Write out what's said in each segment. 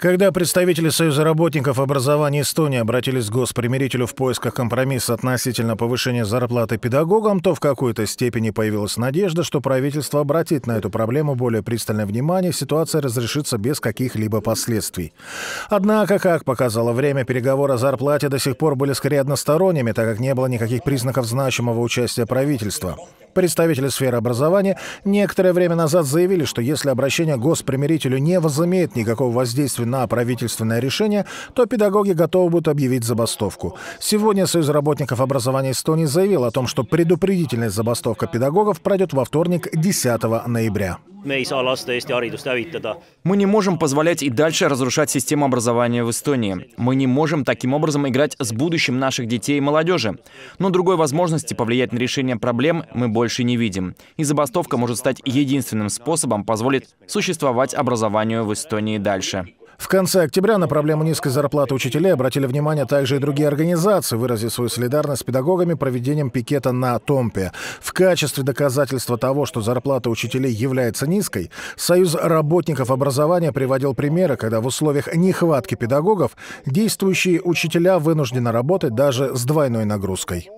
Когда представители Союза работников образования Эстонии обратились к госпримирителю в поисках компромисса относительно повышения зарплаты педагогам, то в какой-то степени появилась надежда, что правительство обратит на эту проблему более пристальное внимание, ситуация разрешится без каких-либо последствий. Однако, как показало время, переговоры о зарплате до сих пор были скорее односторонними, так как не было никаких признаков значимого участия правительства. Представители сферы образования некоторое время назад заявили, что если обращение к госпримирителю не возымеет никакого воздействия на правительственное решение, то педагоги готовы будут объявить забастовку. Сегодня Союз работников образования Эстонии заявил о том, что предупредительная забастовка педагогов пройдет во вторник 10 ноября. Мы не можем позволять и дальше разрушать систему образования в Эстонии. Мы не можем таким образом играть с будущим наших детей и молодежи. Но другой возможности повлиять на решение проблем мы больше не видим. И забастовка может стать единственным способом позволит существовать образованию в Эстонии дальше. В конце октября на проблему низкой зарплаты учителей обратили внимание также и другие организации, выразив свою солидарность с педагогами проведением пикета на Томпе. В качестве доказательства того, что зарплата учителей является низкой, Союз работников образования приводил примеры, когда в условиях нехватки педагогов действующие учителя вынуждены работать даже с двойной нагрузкой.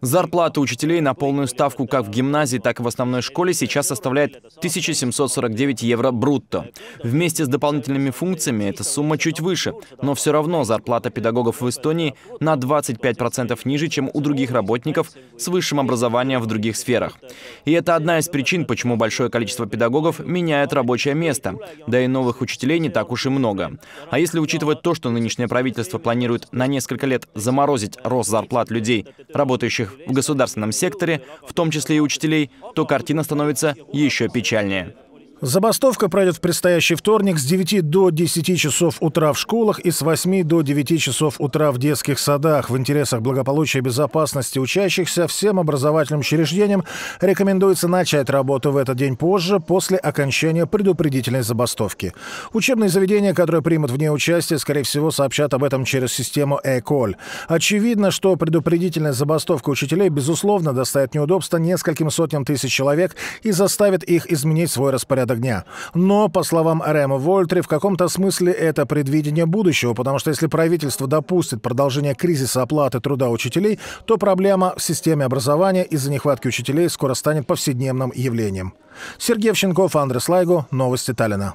Зарплата учителей на полную ставку как в гимназии, так и в основной школе сейчас составляет 1749 евро брутто. Вместе с дополнительными функциями эта сумма чуть выше, но все равно зарплата педагогов в Эстонии на 25% ниже, чем у других работников с высшим образованием в других сферах. И это одна из причин, почему большое количество педагогов меняет рабочее место, да и новых учителей не так уж и много. А если учитывать то, что нынешнее правительство планирует на несколько лет заморозить рост зарплат людей, работающих в государственном секторе, в том числе и учителей, то картина становится еще печальнее. Забастовка пройдет в предстоящий вторник с 9 до 10 часов утра в школах и с 8 до 9 часов утра в детских садах. В интересах благополучия и безопасности учащихся всем образовательным учреждениям рекомендуется начать работу в этот день позже, после окончания предупредительной забастовки. Учебные заведения, которые примут в ней участие, скорее всего, сообщат об этом через систему ЭКОЛЬ. Очевидно, что предупредительная забастовка учителей, безусловно, доставит неудобства нескольким сотням тысяч человек и заставит их изменить свой распорядок от огня. Но, по словам Рема Вольтри, в каком-то смысле это предвидение будущего, потому что если правительство допустит продолжение кризиса оплаты труда учителей, то проблема в системе образования из-за нехватки учителей скоро станет повседневным явлением. Сергей Овченков, Андрес Лайго, Новости Таллина.